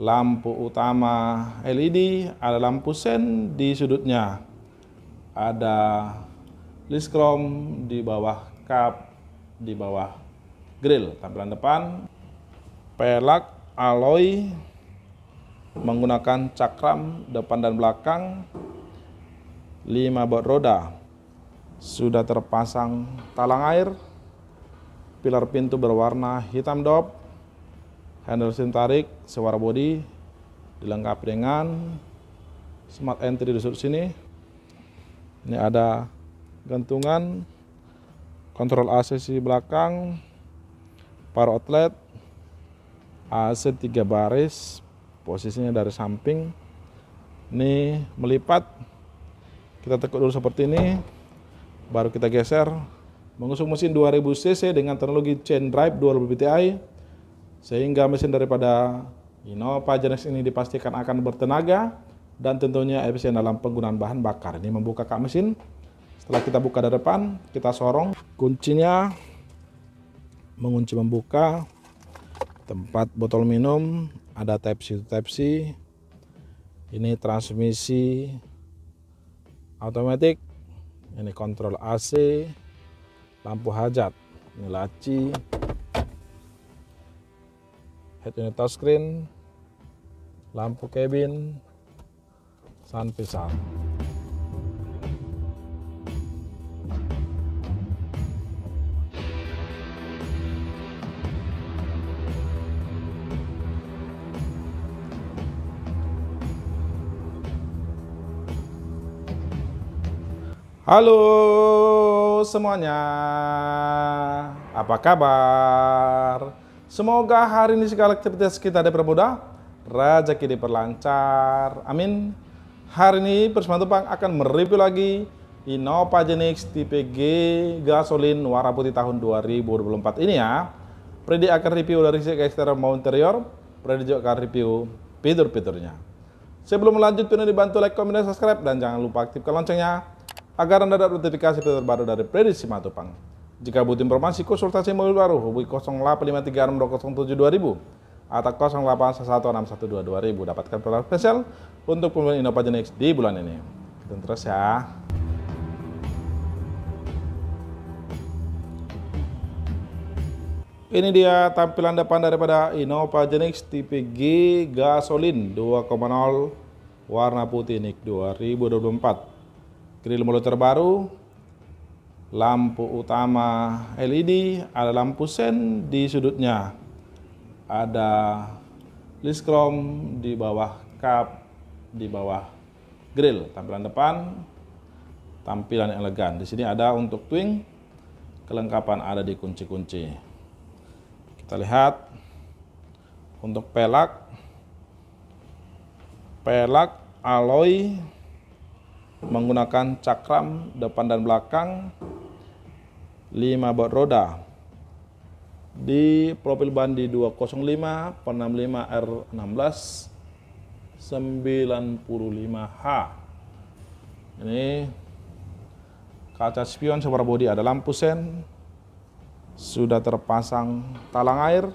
lampu utama LED, ada lampu sen di sudutnya, ada list chrome di bawah kap, di bawah grill tampilan depan, pelak alloy menggunakan cakram depan dan belakang, 5 baut roda, sudah terpasang talang air, pilar pintu berwarna hitam dop, Handle tarik, sewar body, dilengkapi dengan smart entry di sudut sini. Ini ada gantungan, kontrol AC di belakang, power outlet, AC 3 baris, posisinya dari samping. Ini melipat, kita tekuk dulu seperti ini, baru kita geser. Mengusung mesin 2000 cc dengan teknologi chain drive 2000 BTI sehingga mesin daripada Innova Genex ini dipastikan akan bertenaga dan tentunya efisien dalam penggunaan bahan bakar. Ini membuka kak mesin. Setelah kita buka dari depan, kita sorong. Kuncinya mengunci membuka tempat botol minum, ada type C Ini transmisi otomatis. Ini kontrol AC, lampu hajat, ini laci, head unit touchscreen, lampu cabin, sun visor. Halo semuanya, apa kabar? Semoga hari ini segala aktivitas kita raja rezeki berlancar, Amin. Hari ini Persma Tupang akan mereview lagi Innova, tipe TPG, gasolin warna putih tahun 2024 ini ya. Predi akan review dari sisi eksternal maupun interior. Predi juga akan review fitur-fiturnya. Sebelum lanjut, pilih dibantu like, komen, dan subscribe. Dan jangan lupa aktifkan loncengnya agar Anda dapat notifikasi fitur baru dari Prediksi Simatupang. Jika butuh informasi, konsultasi mobil baru, hubungi 085360072000 atau 081161622000. Dapatkan program spesial untuk pembelian Innova Genix di bulan ini. Dan terus ya. Ini dia tampilan depan daripada Innova Innovagenix TPG Gasolin 2.0 warna putih NIK 2024. Grill mulut terbaru, lampu utama LED, ada lampu sen di sudutnya, ada list chrome di bawah kap, di bawah grill, tampilan depan, tampilan yang elegan. Di sini ada untuk twing, kelengkapan ada di kunci-kunci. Kita lihat untuk pelak, pelak alloy menggunakan cakram depan dan belakang 5 buat roda di profil ban di 205 65 R16 95H ini kaca spion super body ada lampu sen sudah terpasang talang air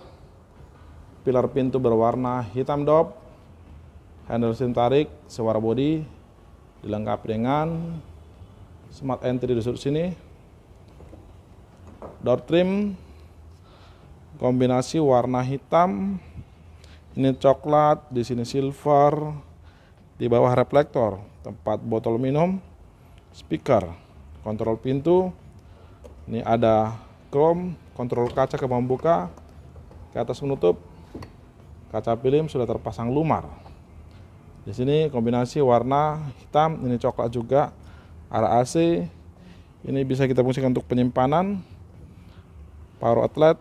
pilar pintu berwarna hitam dop handle sin tarik body body dilengkapi dengan smart entry di sudut sini door trim kombinasi warna hitam ini coklat di sini silver di bawah reflektor tempat botol minum speaker kontrol pintu ini ada chrome kontrol kaca ke membuka ke atas menutup kaca film sudah terpasang lumar di sini kombinasi warna hitam ini coklat juga arah AC ini bisa kita fungsikan untuk penyimpanan power outlet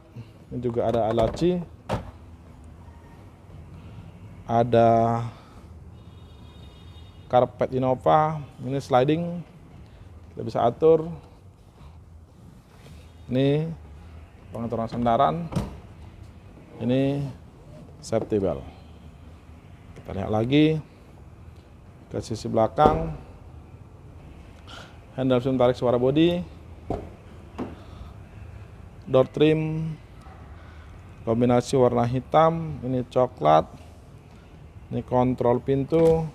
ini juga ada alaci ada karpet Innova ini sliding kita bisa atur ini pengaturan sandaran ini safety belt kita lihat lagi ke sisi belakang handle mesin tarik suara bodi door trim kombinasi warna hitam ini coklat ini kontrol pintu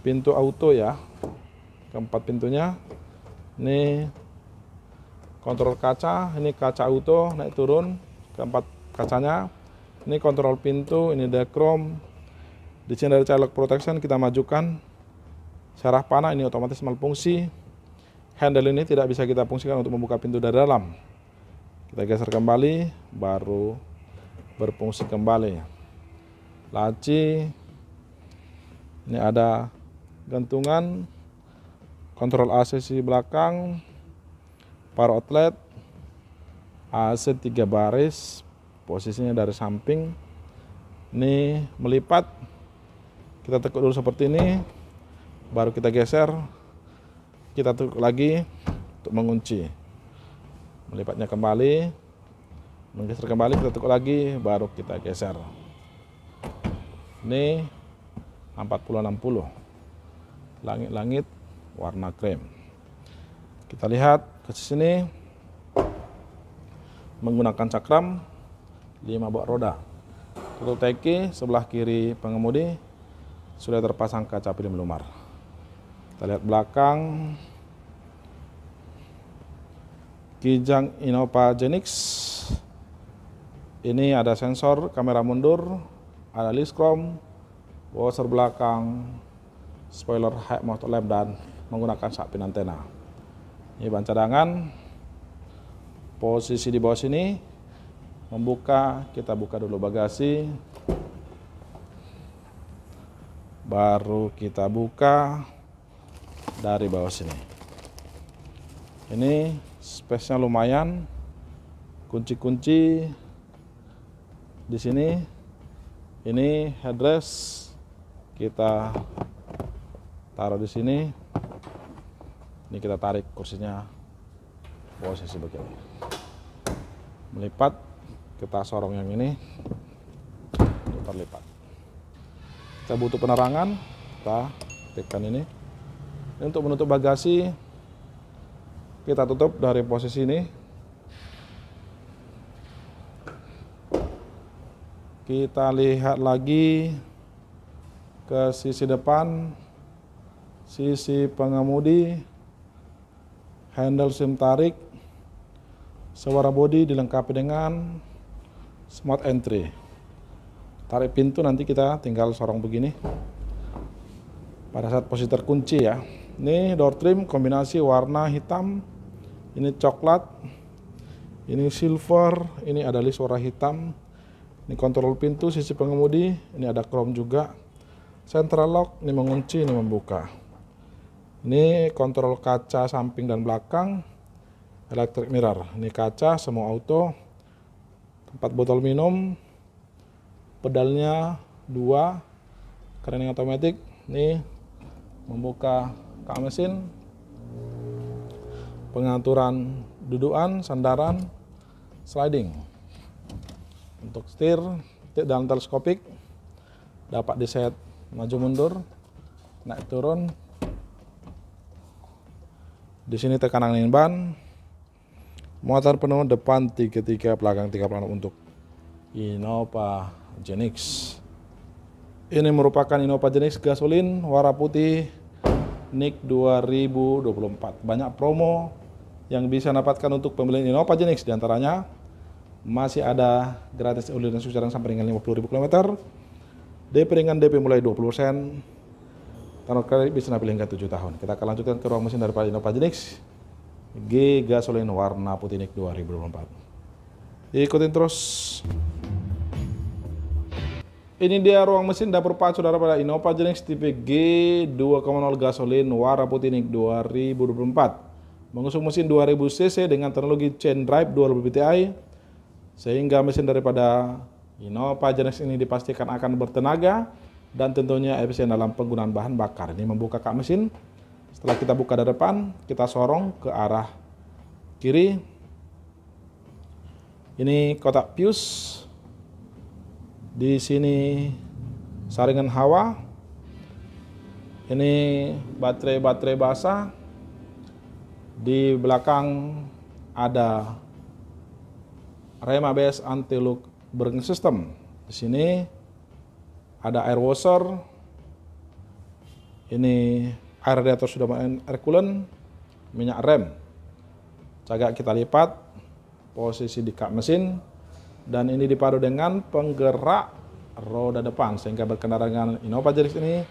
pintu auto ya keempat pintunya ini kontrol kaca ini kaca auto naik turun keempat kacanya ini kontrol pintu ini ada chrome di sini ada child protection kita majukan sarah panah ini otomatis malfungsi handle ini tidak bisa kita fungsikan untuk membuka pintu dari dalam. Kita geser kembali, baru berfungsi kembali. Laci, ini ada gantungan, kontrol AC di belakang, power outlet, AC 3 baris, posisinya dari samping, ini melipat, kita tekuk dulu seperti ini, baru kita geser kita tutup lagi untuk mengunci melipatnya kembali menggeser kembali kita tutup lagi baru kita geser ini 4060 langit-langit warna krem kita lihat ke sini menggunakan cakram 5 buah roda tutup teki sebelah kiri pengemudi sudah terpasang kaca film lumar kita lihat belakang. Kijang Innova Genix. Ini ada sensor kamera mundur, ada list chrome, washer belakang, spoiler high motor lamp dan menggunakan sak pin antena. Ini ban cadangan. Posisi di bawah sini membuka, kita buka dulu bagasi. Baru kita buka dari bawah sini. Ini space-nya lumayan. Kunci-kunci di sini. Ini headrest kita taruh di sini. Ini kita tarik kursinya posisi begini. Melipat, kita sorong yang ini. terlipat. Kita butuh penerangan, kita tekan ini untuk menutup bagasi kita tutup dari posisi ini kita lihat lagi ke sisi depan sisi pengemudi handle sim tarik suara bodi dilengkapi dengan smart entry tarik pintu nanti kita tinggal sorong begini pada saat posisi terkunci ya ini door trim kombinasi warna hitam, ini coklat, ini silver, ini ada list warna hitam, ini kontrol pintu, sisi pengemudi, ini ada chrome juga, central lock, ini mengunci, ini membuka. Ini kontrol kaca samping dan belakang, electric mirror, ini kaca, semua auto, tempat botol minum, pedalnya dua, kerening otomatik. ini membuka kak mesin pengaturan dudukan sandaran sliding untuk setir dan teleskopik dapat di set maju mundur naik turun di sini tekanan angin ban motor penuh depan tiga 33 belakang 36 untuk Innova Genix ini merupakan Innova Genix gasolin warna putih NIK 2024. Banyak promo yang bisa dapatkan untuk pembelian Innova Genix diantaranya masih ada gratis oli dan sucaran sampai dengan 50.000 km. DP ringan DP mulai 20%. sen Tanah kredit bisa nabil hingga 7 tahun. Kita akan lanjutkan ke ruang mesin Pak Innova Genix G gasolin warna putih NIK 2024. Ikutin terus. Ini dia ruang mesin dapur pacu saudara pada Innova Genix tipe G 2.0 gasolin warna putih nik 2024. Mengusung mesin 2000 cc dengan teknologi chain drive 2000 PTI sehingga mesin daripada Innova Genix ini dipastikan akan bertenaga dan tentunya efisien dalam penggunaan bahan bakar. Ini membuka kak mesin. Setelah kita buka dari depan, kita sorong ke arah kiri. Ini kotak fuse di sini saringan hawa. Ini baterai-baterai basah. Di belakang ada rem ABS anti lock braking system. Di sini ada air washer. Ini air radiator sudah main air coolant, minyak rem. Coba kita lipat posisi di kap mesin dan ini dipadu dengan penggerak roda depan sehingga berkendara dengan Innova Jenis ini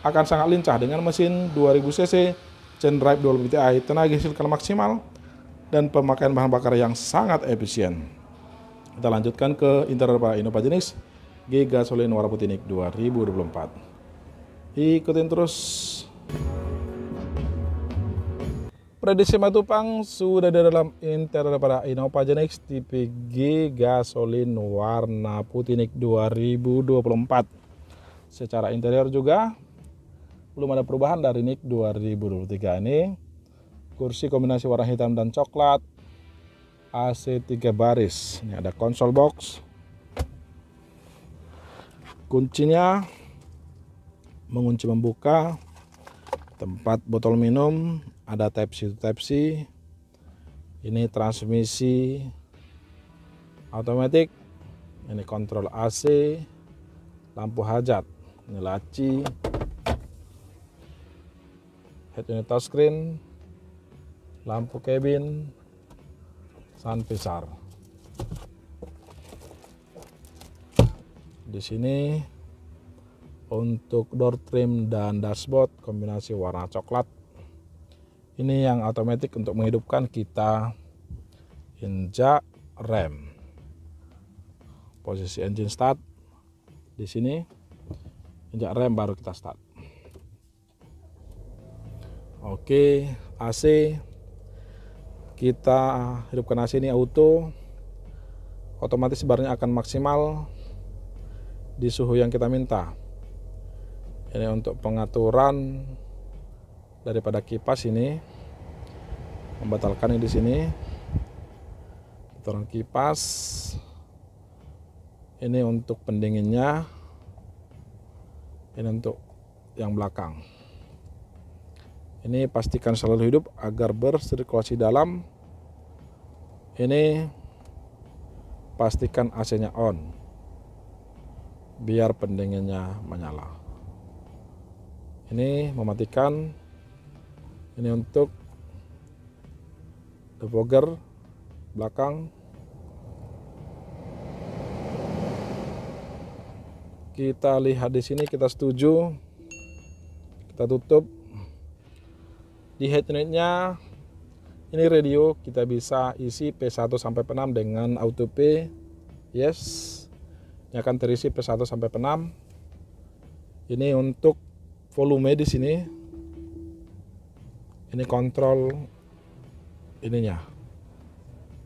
akan sangat lincah dengan mesin 2000 cc chain drive 2 BTI tenaga silkan maksimal dan pemakaian bahan bakar yang sangat efisien. Kita lanjutkan ke interior para Innova Jenis G Gasoline Warna Putih 2024. Ikutin terus. Prediksi Matupang sudah ada dalam interior daripada Innova Genex TPG gasolin warna putih NIK 2024. Secara interior juga belum ada perubahan dari NIK 2023 ini. Kursi kombinasi warna hitam dan coklat. AC 3 baris. Ini ada konsol box. Kuncinya mengunci membuka tempat botol minum ada type C type C ini transmisi otomatik, ini kontrol AC lampu hajat ini laci head unit touchscreen lampu cabin sun visor. di sini untuk door trim dan dashboard kombinasi warna coklat ini yang otomatis untuk menghidupkan kita injak rem posisi engine start di sini injak rem baru kita start oke AC kita hidupkan AC ini auto otomatis barnya akan maksimal di suhu yang kita minta ini untuk pengaturan daripada kipas ini membatalkan ini di sini turun kipas ini untuk pendinginnya ini untuk yang belakang ini pastikan selalu hidup agar bersirkulasi dalam ini pastikan AC nya on biar pendinginnya menyala ini mematikan ini untuk the belakang kita lihat di sini kita setuju kita tutup di head unitnya ini radio kita bisa isi P1 sampai P6 dengan auto P yes ini akan terisi P1 sampai P6 ini untuk volume di sini ini kontrol ininya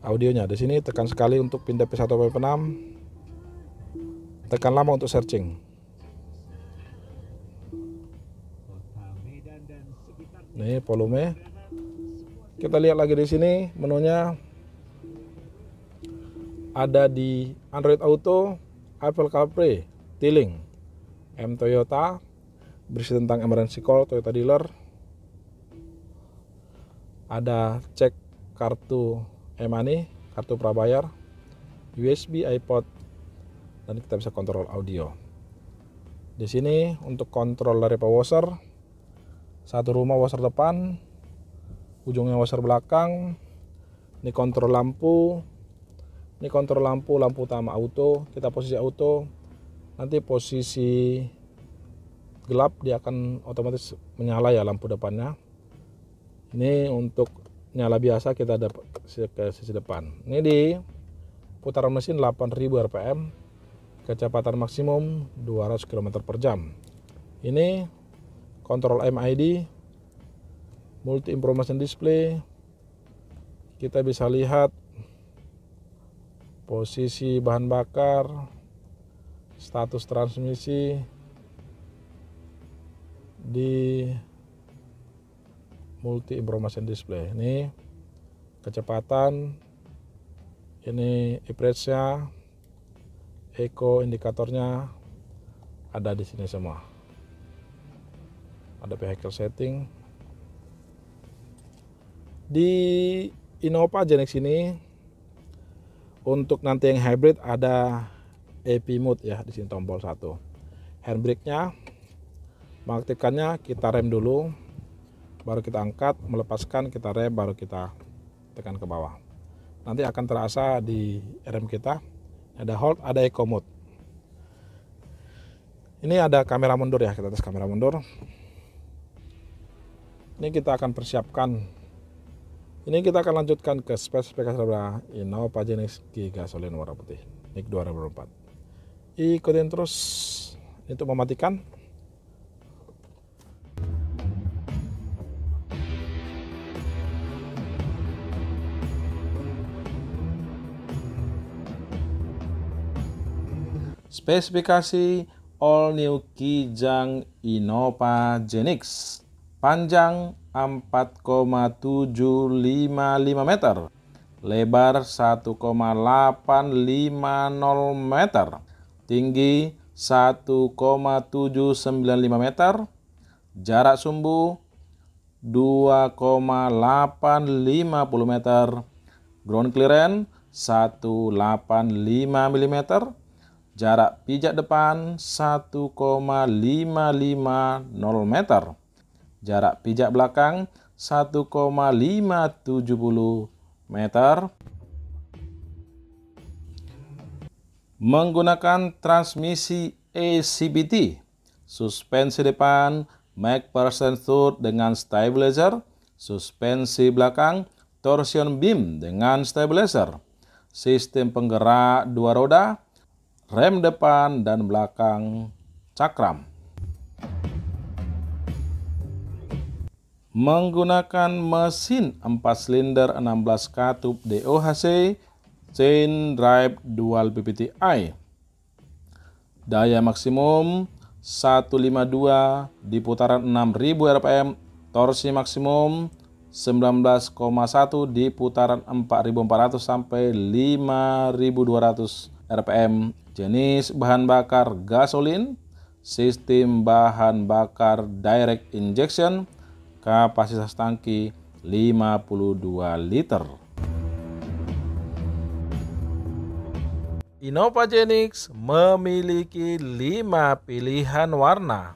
audionya di sini tekan sekali untuk pindah ke 1 p tekan lama untuk searching ini volume kita lihat lagi di sini menunya ada di Android Auto Apple CarPlay Tiling M Toyota berisi tentang emergency call Toyota dealer ada cek kartu e-money, kartu prabayar, USB, iPod, dan kita bisa kontrol audio. Di sini untuk kontrol dari power washer, satu rumah washer depan, ujungnya washer belakang, ini kontrol lampu, ini kontrol lampu, lampu utama auto, kita posisi auto, nanti posisi gelap dia akan otomatis menyala ya lampu depannya ini untuk nyala biasa kita dapat ke sisi depan ini di putaran mesin 8000 rpm kecepatan maksimum 200 km per jam ini kontrol MID multi information display kita bisa lihat posisi bahan bakar status transmisi di multi information display ini kecepatan ini average nya eco indikatornya ada di sini semua ada vehicle setting di Innova Genex ini untuk nanti yang hybrid ada AP mode ya di sini tombol satu handbrake nya mengaktifkannya kita rem dulu baru kita angkat, melepaskan, kita rem, baru kita tekan ke bawah. Nanti akan terasa di rem kita ada hold, ada eco mode. Ini ada kamera mundur ya, kita tes kamera mundur. Ini kita akan persiapkan. Ini kita akan lanjutkan ke spesifikasi daripada Innova jenis G Solen warna putih, NIK 2004. Ikutin terus untuk mematikan Spesifikasi All New Kijang Innova Genix Panjang 4,755 meter Lebar 1,850 meter Tinggi 1,795 meter Jarak sumbu 2,850 meter ground clearance 185 mm Jarak pijak depan 1,550 meter. Jarak pijak belakang 1,570 meter. Menggunakan transmisi ACBT, suspensi depan MacPherson Third dengan stabilizer, suspensi belakang torsion beam dengan stabilizer, sistem penggerak dua roda, rem depan dan belakang cakram. Menggunakan mesin 4 silinder 16 katup DOHC chain drive dual PPTI. Daya maksimum 152 di putaran 6000 rpm, torsi maksimum 19,1 di putaran 4400 sampai 5200 rpm jenis bahan bakar gasolin, sistem bahan bakar direct injection, kapasitas tangki 52 liter. Innova Genix memiliki 5 pilihan warna.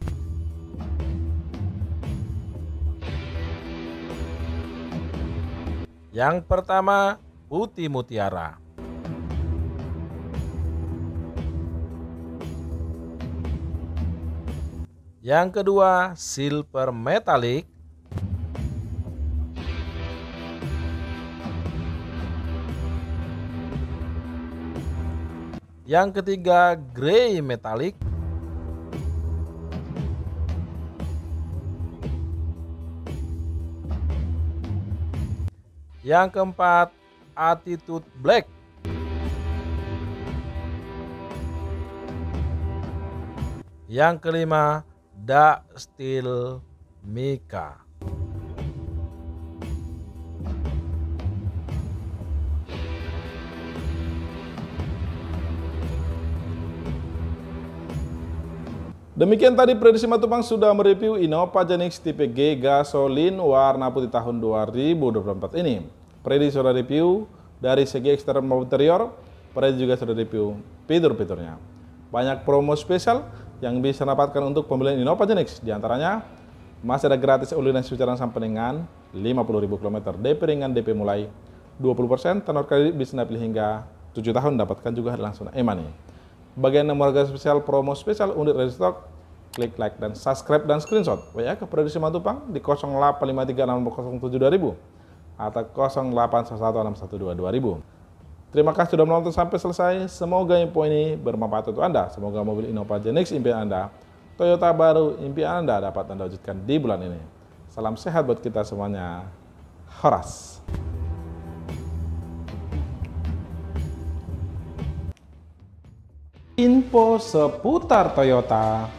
Yang pertama, putih mutiara. Yang kedua, silver metallic. Yang ketiga, grey metallic. Yang keempat, attitude black. Yang kelima, ada steel Mika. Demikian tadi prediksi Matupang sudah mereview Innova Genix TPG gasolin warna putih tahun 2024 ini. Prediksi sudah review dari segi eksternal maupun interior, prediksi juga sudah review fitur-fiturnya. Banyak promo spesial yang bisa dapatkan untuk pembelian Innova Di antaranya masih ada gratis ulinan sampai dengan 50.000 km DP ringan DP mulai 20% tenor kredit bisa pilih hingga 7 tahun dapatkan juga langsung e-money. Bagian nomor harga spesial promo spesial unit ready stock klik like dan subscribe dan screenshot WA ke Produksi Matupang di 08536072.000 atau 08116162.2000. Terima kasih sudah menonton sampai selesai. Semoga info ini bermanfaat untuk Anda. Semoga mobil Innova Genix impian Anda, Toyota baru impian Anda dapat Anda wujudkan di bulan ini. Salam sehat buat kita semuanya. Horas. Info seputar Toyota